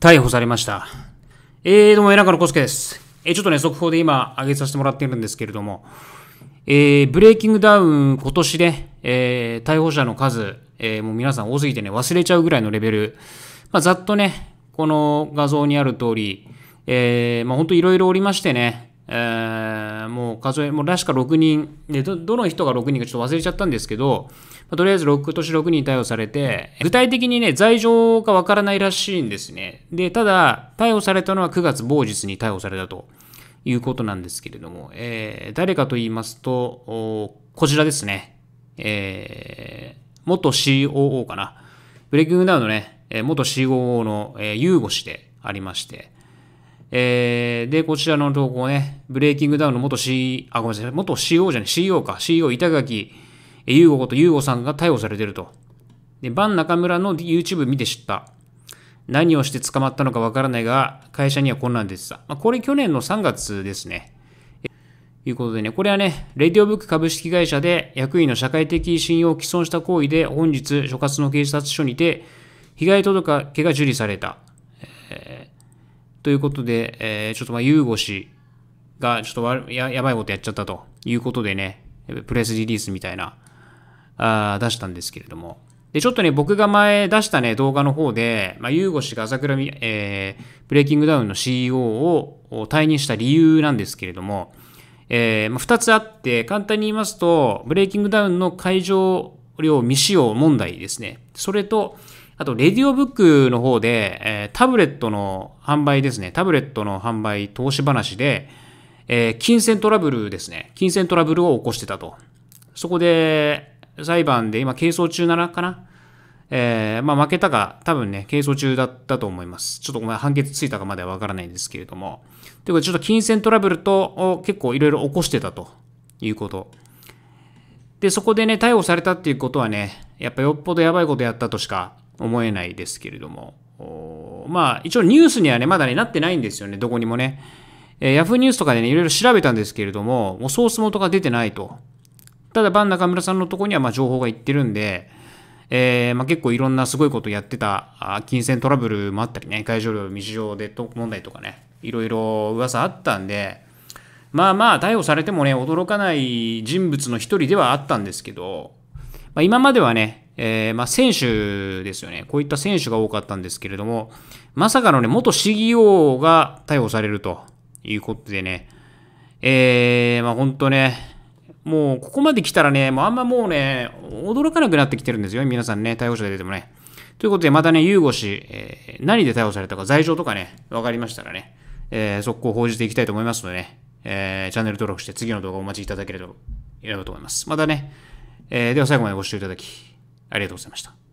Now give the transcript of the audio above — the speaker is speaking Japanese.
逮捕されました。えー、どうも、江中のコスケです。えー、ちょっとね、速報で今、上げさせてもらっているんですけれども、えー、ブレイキングダウン、今年ね、えー、逮捕者の数、えー、もう皆さん多すぎてね、忘れちゃうぐらいのレベル。まあ、ざっとね、この画像にある通り、えー、まあ、ほんといろいろおりましてね、えー、もう数え、もう確か6人、でど、どの人が6人かちょっと忘れちゃったんですけど、まあ、とりあえず6年6人逮捕されて、具体的にね、罪状がわからないらしいんですね。で、ただ、逮捕されたのは9月某日に逮捕されたということなんですけれども、えー、誰かと言いますと、こちらですね。えー、元 COO かな。ブレイキングダウンのね、元 COO の、えー、ユーゴ氏でありまして、えー、で、こちらの投稿ね、ブレイキングダウンの元 C、あ、ごめんなさい、元 CO じゃない、CO か、CO 板垣優吾こと優吾さんが逮捕されてると。で、バン中村の YouTube 見て知った。何をして捕まったのかわからないが、会社にはこんなん出てた。まあ、これ去年の3月ですね。ということでね、これはね、レディオブック株式会社で役員の社会的信用を毀損した行為で、本日所轄の警察署にて、被害届が受理された。えーということで、えー、ちょっとまあ、ユーゴ氏がちょっとややばいことやっちゃったということでね、プレスリリースみたいな、あ出したんですけれども。で、ちょっとね、僕が前出したね、動画の方で、まあ、ユーゴ氏が朝倉み、えー、ブレイキングダウンの CEO を退任した理由なんですけれども、えー、まあ、2つあって、簡単に言いますと、ブレイキングダウンの会場量未使用問題ですね。それと、あと、レディオブックの方で、えー、タブレットの販売ですね。タブレットの販売、投資話で、えー、金銭トラブルですね。金銭トラブルを起こしてたと。そこで、裁判で今、係争中ならかなえー、まあ負けたか、多分ね、係争中だったと思います。ちょっとごめん、判決ついたかまではわからないんですけれども。ということで、ちょっと金銭トラブルと、を結構いろいろ起こしてたということ。で、そこでね、逮捕されたっていうことはね、やっぱよっぽどやばいことやったとしか思えないですけれども、まあ一応ニュースにはね、まだね、なってないんですよね、どこにもね。えー、ヤフーニュースとかでね、いろいろ調べたんですけれども、もうソース元が出てないと。ただ、バン中村さんのとこにはまあ情報がいってるんで、えー、まあ、結構いろんなすごいことやってた、金銭トラブルもあったりね、会場料未使用でと問題とかね、いろいろ噂あったんで、まあまあ、逮捕されてもね、驚かない人物の一人ではあったんですけど、まあ、今まではね、えー、まあ、選手ですよね。こういった選手が多かったんですけれども、まさかのね、元 CEO が逮捕されるということでね、えー、まあ、本当ね、もうここまで来たらね、もうあんまもうね、驚かなくなってきてるんですよ、皆さんね、逮捕者で出てもね。ということで、またね、ユーゴ氏、えー、何で逮捕されたか、罪状とかね、分かりましたらね、えー、速攻報じていきたいと思いますのでね、えー、チャンネル登録して次の動画をお待ちいただければと思います。またね、えー、では最後までご視聴いただき、ありがとうございました。